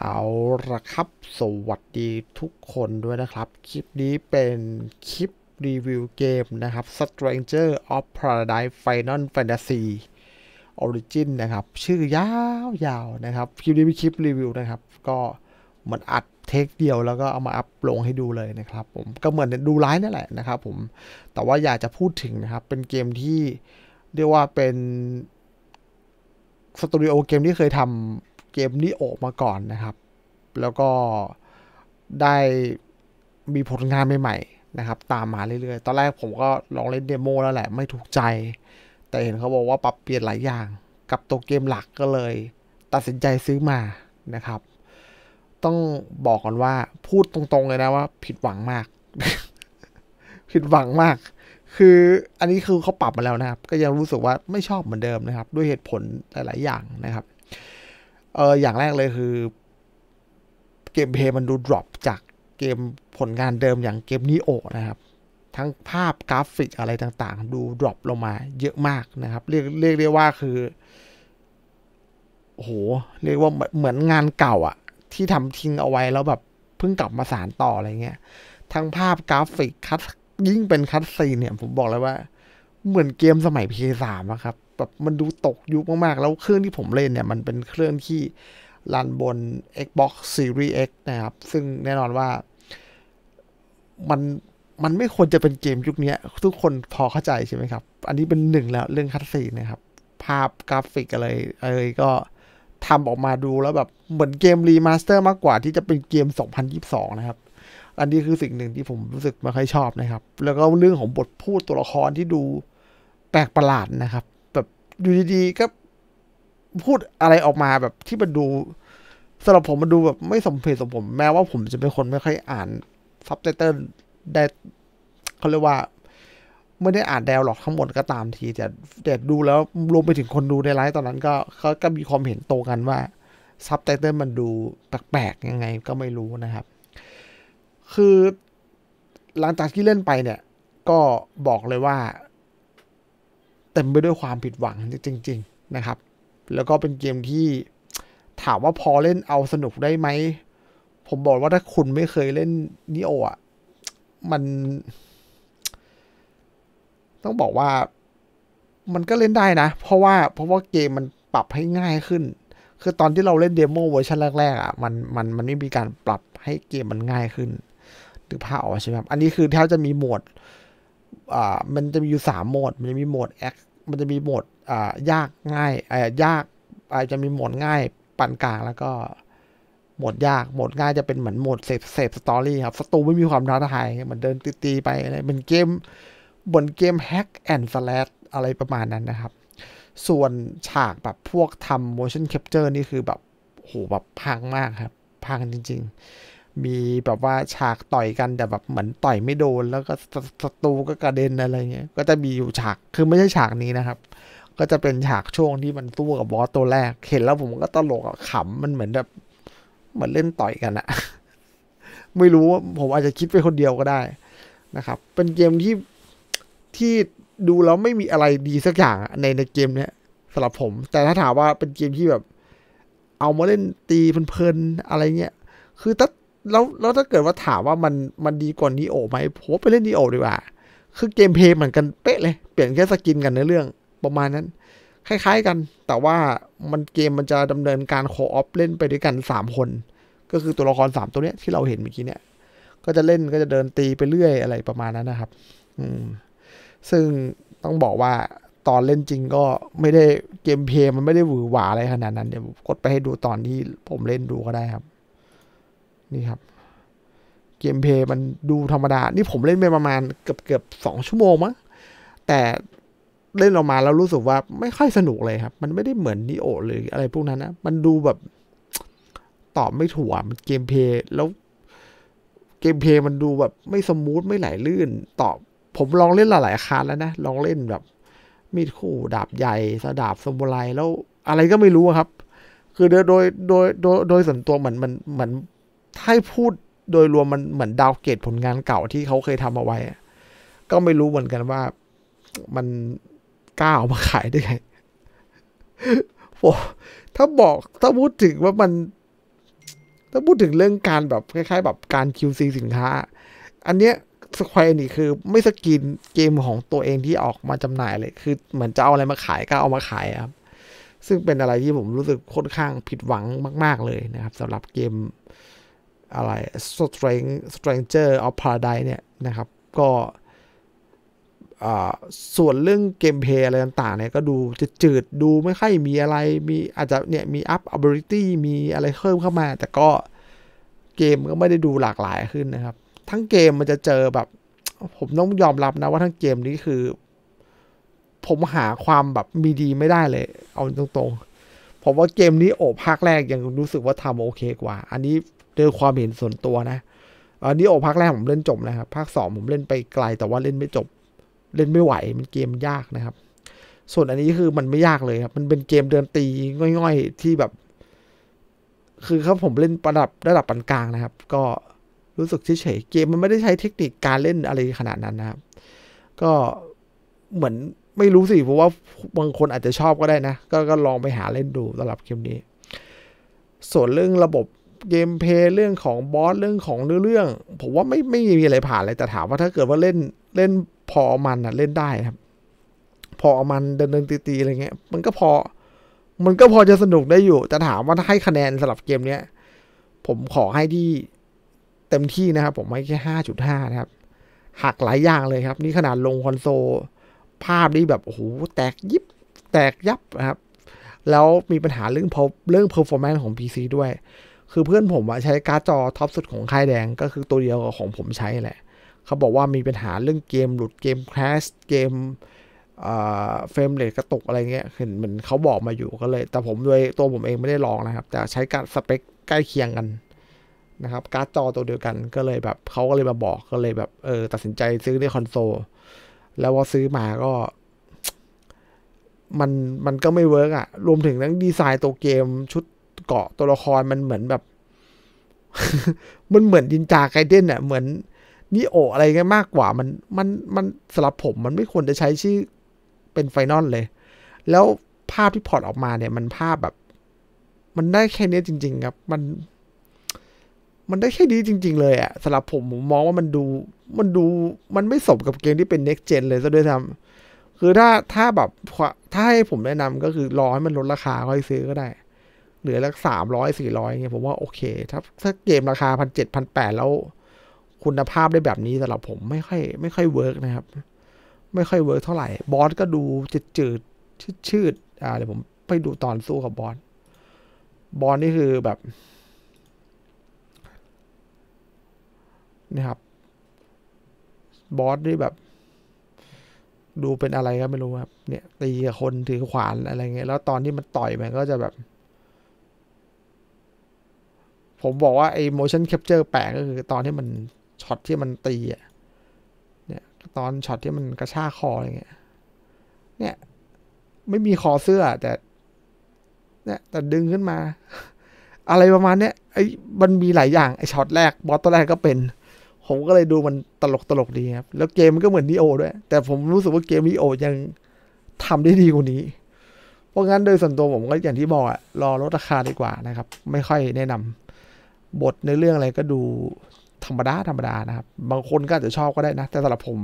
เอาละครับสวัสดีทุกคนด้วยนะครับคลิปนี้เป็นคลิปรีวิวเกมนะครับ Stranger of Paradise Final Fantasy Origin นะครับ ชื่อยาวๆาวนะครับ คลิปนี้เป็นคลิปรีวิวนะครับ ก็มันอัดเทคเดียวแล้วก็เอามาอัพลงให้ดูเลยนะครับผมก็เหมือนดูไลฟ์นั่นแหละนะครับผมแต่ว่าอยากจะพูดถึงนะครับ เป็นเกมที่เรียกว่าเป็นสตูดิโอเกมที่เคยทำเกมนิโอมาก่อนนะครับ แล้วก็ได้มีผลงานใหม่ ๆ นะครับ ตามมาเรื่อย ๆ ตอนแรกผมก็ลองเล่น เดโมแล้วแหละไม่ถูกใจ แต่เห็นเขาบอกว่าปรับเปลี่ยนหลายอย่างกับตัวเกมหลักก็เลย ตัดสินใจซื้อมานะครับ ต้องบอกก่อนว่าพูดตรงๆเลยนะว่า ผิดหวังมาก ผิดหวังมาก คืออันนี้คือเขาปรับมาแล้วนะครับ ก็ยังรู้สึกว่าไม่ชอบเหมือนเดิมนะครับ ด้วยเหตุผลหลาย ๆอย่างนะครับเอออย่างแรกเลยคือ เกมเพย์มันดูดรอปจากเกมผลงานเดิมอย่างเกมนีโอนะครับ ทั้งภาพกราฟิกอะไรต่างๆดูดรอปลงมาเยอะมากนะครับ เรียกเรียกได้ว่าคือโหเรียกว่าเหมือนงานเก่าอะที่ทำทิ้งเอาไว้แล้วแบบเพิ่งกลับมาสารต่ออะไรเงี้ยทั้งภาพกราฟิกคัดยิ่งเป็นคัดซีเนี่ยผมบอกเลยว่า เหมือนเกมสมัย PS3 าะครับแบบมันดูตกยุคมากๆ แล้วเครื่องที่ผมเล่นเนี่ย มันเป็นเครื่องที่รันบน Xbox Series X นะครับ ซึ่งแน่นอนว่า มัน มันไม่ควรจะเป็นเกมยุคนี้ทุกคนพอเข้าใจใช่ไหมครับ อันนี้เป็นหนึ่งแล้วเรื่องคัตซีนะครับ ภาพกราฟิกอะไรอ้ยก็ทำออกมาดูแล้วแบบเหมือนเกมรีมาสเตอร์มากกว่าที่จะเป็นเกม 2022 นะครับ อันนี้คือสิ่งหนึ่งที่ผมรู้สึกไม่ค่อยชอบนะครับ แล้วก็เรื่องของบทพูดตัวละครที่ดูแปลกประหลาดนะครับอยู่ดีๆก็พูดอะไรออกมาแบบที่มันดูสำหรับผมมันดูแบบไม่สมเพสสมผม แม้ว่าผมจะเป็นคนไม่ค่อยอ่านซับไตเติลได้เขาเรียกว่าไม่ได้อ่านแดวหรอกทั้งหมดก็ตามทีแต่แต่ดูแล้วรวมไปถึงคนดูในไลฟ์ตอนนั้น ก็เขาก็มีความเห็นโตกันว่าซับไตเติลมันดูแปลกๆยังไงก็ไม่รู้นะครับ คือ หลังจากที่เล่นไปเนี่ย ก็บอกเลยว่าเต็มไปด้วยความผิดหวังจริงๆนะครับ แล้วก็เป็นเกมที่ถามว่าพอเล่นเอาสนุกได้ไหม ผมบอกว่าถ้าคุณไม่เคยเล่นนิโออ่ะ มัน ต้องบอกว่ามันก็เล่นได้นะ เพราะว่าเพราะว่าเกมมันปรับให้ง่ายขึ้น คือตอนที่เราเล่นเดโมเวอร์ชันแรกๆอ่ะ มันมันมันไม่มีการปรับให้เกมมันง่ายขึ้น หรือ้าออกใช่ไหมครับอันนี้คือแทบจะมีหมวดมันจะมีอยู่สามโหมด มันจะมีโหมดแอคมันจะมีโหมดยากง่ายอยากอาจจะมีโหมดง่ายปานกลางแล้วก็โหมดยาก โหมดง่ายจะเป็นเหมือนโหมดเสพเสพสตอรี่ครับสตูไม่มีความท้าทายเหมือนเดินตีไปอะไรเป็นเกม บนเกมแฮกแอนด์สลัดอะไรประมาณนั้นนะครับ ส่วนฉากแบบพวกทำ motion capture นี่คือแบบโหแบบพังมากครับ พังจริง ๆมีแบบว่าฉากต่อยกัน แต่แบบเหมือนต่อยไม่โดน แล้วก็ศัตรูก็กระเด็นอะไรเงี้ย ก็จะมีอยู่ฉากคือไม่ใช่ฉากนี้นะครับ ก็จะเป็นฉากช่วงที่มันสู้กับบอสตัวแรกเห็นแล้วผมก็ตลกอะขำมันเหมือนแบบ เหมือนเล่นต่อยกันอะไม่รู้ว่าผมอาจจะคิดไปคนเดียวก็ได้นะครับ เป็นเกมที่ที่ดูแล้วไม่มีอะไรดีสักอย่างในในเกมเนี้ยสำหรับผม แต่ถ้าถามว่าเป็นเกมที่แบบ เอามาเล่นตีเพลินๆอะไรเงี้ยคือถ้าแล้วแล้วถ้าเกิดว่าถามว่ามันมันดีกว่านีโอไหมผมไปเล่นนีโอดีกว่า คือเกมเพย์เหมือนกันเป๊ะเลย เปลี่ยนแค่สกินกันในเรื่อง ประมาณนั้น คล้าย ๆกัน แต่ว่ามันเกมมันจะดำเนินการโคออฟเล่นไปด้วยกัน3คน ก็คือตัวละคร3ตัวเนี้ยที่เราเห็นเมื่อกี้เนี้ยก็จะเล่นก็จะเดินตีไปเรื่อย อะไรประมาณนั้นนะครับ อืม ซึ่งต้องบอกว่าตอนเล่นจริงก็ไม่ได้เกมเพย์มันไม่ได้หวือหวาอะไรขนาดนั้น เดี๋ยวกดไปให้ดูตอนที่ผมเล่นดูก็ได้ครับนี่ครับ เกมเพย์มันดูธรรมดา นี่ผมเล่นไปประมาณเกือบเกือบสองชั่วโมงมั้ง แต่เล่นออกมาแล้วรู้สึกว่า ไม่ค่อยสนุกเลยครับ มันไม่ได้เหมือนนิโอหรืออะไรพวกนั้นนะ มันดูแบบ ตอบไม่ถูกมันเกมเพย์ แล้ว เกมเพย์มันดูแบบไม่สมูทไม่ไหลลื่น ตอบ ผมลองเล่นหลาย ๆครั้งแล้วนะ ลองเล่นแบบ มีดคู่ดาบใหญ่สดาบสมุไรแล้วอะไรก็ไม่รู้ครับ คือโดยโดยโดยโดยโดยส่วนตัวเหมือนมันเหมือนถ้าพูดโดยรวมมันเหมือนดาวเกตผลงานเก่าที่เขาเคยทำเอาไว้ก็ไม่รู้เหมือนกันว่า มันกล้าเอามาขายได้ไงโอ้ถ้าบอก ถ้าพูดถึงว่ามันถ้าพูดถึงเรื่องการแบบคล้าย ๆ แบบการ QC สินค้า อันเนี้ยสควอนี่คือ ไม่สกินเกมของตัวเองที่ออกมาจำหน่ายเลย คือเหมือนจะเอาอะไรมาขายก็เอามาขายครับ ซึ่งเป็นอะไรที่ผมรู้สึกค่อนข้างผิดหวังมาก ๆ เลยนะครับสำหรับเกมอะไร Strange Stranger of Paradise เนี่ย นะครับ ก็ส่วนเรื่องเกมเพลย์อะไรต่างๆ เนี่ยก็ดูจะจืดดูไม่ค่อยมีอะไร มีอาจจะเนี่ย มีอัพอัพเบอริตี้มีอะไรเพิ่มเข้ามา แต่ก็เกมก็ไม่ได้ดูหลากหลายขึ้นนะครับ ทั้งเกมมันจะเจอแบบ ผมต้องยอมรับนะว่าทั้งเกมนี้คือ ผมหาความแบบมีดีไม่ได้เลย เอาตรงๆ ผมว่าเกมนี้โอภาคแรกยังรู้สึกว่าทำโอเค กว่า อันนี้ด้วยความเห็นส่วนตัวนะ อันนี้โอภาคแรกผมเล่นจบนะครับภาคสองผมเล่นไปไกล แต่ว่าเล่นไม่จบ เล่นไม่ไหว มันเกมยากนะครับ ส่วนอันนี้คือมันไม่ยากเลยครับ มันเป็นเกมเดินตีง่อย ๆ ที่แบบ คือครับผมเล่นระดับระดับปานกลางนะครับ ก็รู้สึกเฉยๆเกมมันไม่ได้ใช้เทคนิคการเล่นอะไรขนาดนั้นนะครับ ก็เหมือนไม่รู้สิ เพราะว่าบางคนอาจจะชอบก็ได้นะกก็ลองไปหาเล่นดูสำหรับเกมนี้ ส่วนเรื่องระบบเกมเพลย์เรื่องของบอส เรื่องของเรื่อง ผมว่าไม่ไม่มีอะไรผ่านเลยแต่ถามว่าถ้าเกิดว่าเล่นเล่น พอมันนะเล่นได้ครับ พอมันเดินเดินตีๆอะไรเงี้ยมันก็พอ มันก็พอจะสนุกได้อยู่ แต่ถามว่าถ้าให้คะแนนสำหรับเกมเนี้ย ผมขอให้ที่เต็มที่นะครับผมไม่แค่ห้าจุดห้านะครับหักหลายอย่างเลยครับ นี่ขนาดลงคอนโซลภาพนี่แบบโอ้โหแตกยิบ แตกยับนะ ครับ แล้วมีปัญหาเรื่องเรื่องเพอร์ฟอร์แมนซ์ของ PC ด้วยคือเพื่อนผมอะใช้การ์ดจอท็อปสุดของค่ายแดงก็คือตัวเดียวกับของผมใช้แหละเขาบอกว่ามีปัญหาเรื่องเกม หลุดเกมคราสเกมเฟรมเรทกระตุกอะไรเงี้ยเห็นเหมือนเขาบอกมาอยู่ก็เลย แต่ผมด้วยตัวผมเองไม่ได้ลองนะครับ แต่ใช้การสเปคใกล้เคียงกันนะครับการ์ดจอตัวเดียวกันก็เลยแบบเขาก็เลยมาบอกก็เลยแบบเออตัดสินใจซื้อในคอนโซลแล้วพอซื้อมาก็ มันมันก็ไม่เวิร์กอ่ะรวมถึงทั้งดีไซน์ตัวเกมชุดเกาะตัวละคร มันเหมือนแบบ มันเหมือนดินจาไกเด้นเนี่ยเหมือนนิโออะไรเงี้มากกว่า มัน มัน มันสำหรับผมมันไม่ควรจะใช้ชื่อเป็นไฟนอลเลย แล้วภาพที่พอร์ตออกมาเนี่ย มันภาพแบบ มันได้แค่นี้จริงๆครับ มัน มันได้แค่นี้จริง ๆ เลยอะสำหรับผมผมมองว่ามันดู มันดู มันไม่สมกับเกมที่เป็น next gen เลยซะด้วยซ้ำคือถ้า ถ้าแบบ ถ้าให้ผมแนะนำก็คือรอให้มันลดราคาค่อยซื้อก็ได้เหลือละสามร้อยสี่ร้อยเงี้ยผมว่าโอเคถ้าถ้าเกมราคาพันเจ็ดพันแปดแล้ว คุณภาพได้แบบนี้สำหรับผมไม่ค่อยไม่ค่อยเวิร์กนะครับ ไม่ค่อยเวิร์กเท่าไหร่ บอสก็ดูจืดจืดชืดชืดอ่าเดี๋ยวผม ไปดูตอนสู้กับบอสบอสนี่คือแบบนะครับบอสนี่แบบ ดูเป็นอะไรก็ไม่รู้ครับ เนี่ยตีคนถือขวานอะไรเงี้ยแล้วตอนที่มันต่อยมันก็จะแบบผมบอกว่า ไอ้ motion capture แปลกก็คือ ตอนที่มันช็อตที่มันตีอ่ะ เนี่ย ตอนช็อตที่มันกระชากคออะไรเงี้ย เนี่ย ไม่มีคอเสื้อ แต่ เนี่ย แต่ดึงขึ้นมา อะไรประมาณเนี้ย ไอ้ มันมีหลายอย่าง ไอ้ช็อตแรก บอสตัวแรกก็เป็น ผมก็เลยดูมันตลกตลกดีครับ แล้วเกมมันก็เหมือนดีโอด้วย แต่ผมรู้สึกว่าเกมดีโอยังทำได้ดีกว่านี้ เพราะงั้นโดยส่วนตัวผมก็อย่างที่บอกอะรอลดราคาดีกว่านะครับ ไม่ค่อยแนะนำบทในเรื่องอะไรก็ดูธรรมดาธรรมดานะครับ บางคนก็อาจจะชอบก็ได้นะ แต่สำหรับผม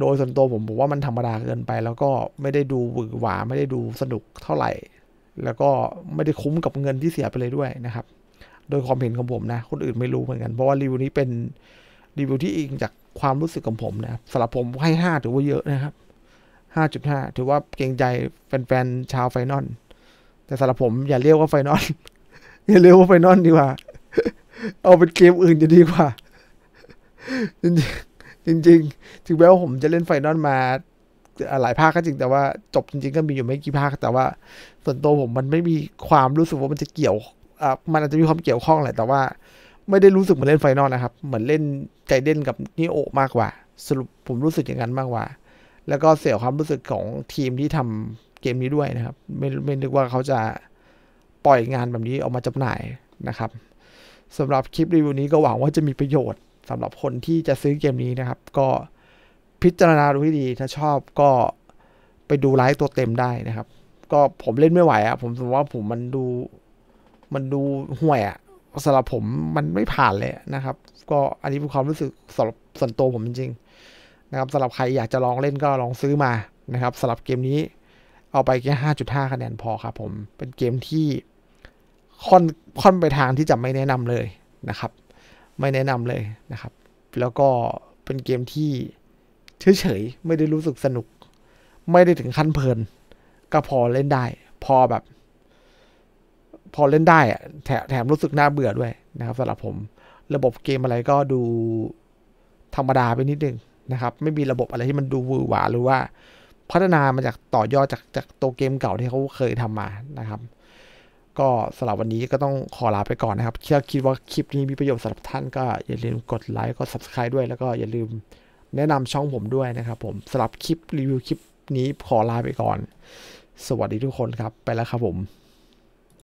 โดยส่วนตัวผมผมว่ามันธรรมดาเกินไป แล้วก็ไม่ได้ดูหวือหวาไม่ได้ดูสนุกเท่าไหร่ แล้วก็ไม่ได้คุ้มกับเงินที่เสียไปเลยด้วยนะครับ โดยความเห็นของผมนะ คนอื่นไม่รู้เหมือนกันเพราะว่ารีวิวนี้เป็นรีวิวที่อิงจากความรู้สึกของผมนะสำหรับผมให้ห้าถือว่าเยอะนะครับห้าจุดห้าถือว่าเกรงใจแฟนๆชาวไฟนอลแต่สำหรับผมอย่าเรียกว่าไฟนอลอย่าเร็วไปนอนดีกว่า เอาเป็นเกมอื่นจะดีกว่าจริงจริงถึงแม้ว่าผมจะเล่นไฟนอลมา หลายภาคก็จริง แต่ว่าจบจริง ๆ ก็มีอยู่ไม่กี่ภาค แต่ว่าส่วนตัวผมมันไม่มีความรู้สึกว่ามันจะเกี่ยวอ่ะมันอาจจะมีความเกี่ยวข้องแหละแต่ว่า ไม่ได้รู้สึกเหมือนเล่นไฟนอลนะครับ เหมือนเล่นไกเด่นกับนิโอมากกว่า สรุปผมรู้สึกอย่างนั้นมากกว่า แล้วก็เสียความรู้สึกของทีมที่ทำเกมนี้ด้วยนะครับ ไม่ไม่นึกว่าเขาจะปล่อยงานแบบนี้ออกมาจำหน่ายนะครับสำหรับคลิปรีวิว นี้ก็หวังว่าจะมีประโยชน์สำหรับคนที่จะซื้อเกมนี้นะครับ ก็พิจารณาดูให้ดีถ้าชอบก็ไปดูไลฟ์ตัวเต็มได้นะครับ ก็ผมเล่นไม่ไหวอะ่ะ ผมสมว่าผมมันดูมันดูห่วยอะ่ะสำหรับผมมันไม่ผ่านเลยนะครับ ก็อันนี้เป็นความรู้สึกสำหรับส่วนตัวผมจริงๆนะครับสำหรับใครอยากจะลองเล่นก็ลองซื้อมานะครับสำหรับเกมนี้เอาไปแค่5.5คะแนนพอครับผมเป็นเกมที่ค่อนค่อนไปทางที่จะไม่แนะนำเลยนะครับ ไม่แนะนำเลยนะครับ แล้วก็เป็นเกมที่ เฉยๆ ไม่ได้รู้สึกสนุก ไม่ได้ถึงขั้นเพลินก็พอเล่นได้ พอแบบ พอเล่นได้อะแถแถมรู้สึกน่าเบื่อด้วยนะครับสำหรับผม ระบบเกมอะไรก็ดู ธรรมดาไปนิดนึงนะครับ ไม่มีระบบอะไรที่มันดูวือหวา หรือว่า พัฒนามาจากต่อยอดจากจากตัวเกมเก่าที่เขาเคยทำมานะครับก็สำหรับวันนี้ก็ต้องขอลาไปก่อนนะครับถ้าคิดว่าคลิปนี้มีประโยชน์สำหรับท่าน ก็อย่าลืมกดไลค์ กด subscribe ด้วย แล้วก็อย่าลืม แนะนำช่องผมด้วยนะครับ ผมสำหรับคลิปรีวิวคลิปนี้ขอลาไปก่อน สวัสดีทุกคนครับ ไปแล้วครับผม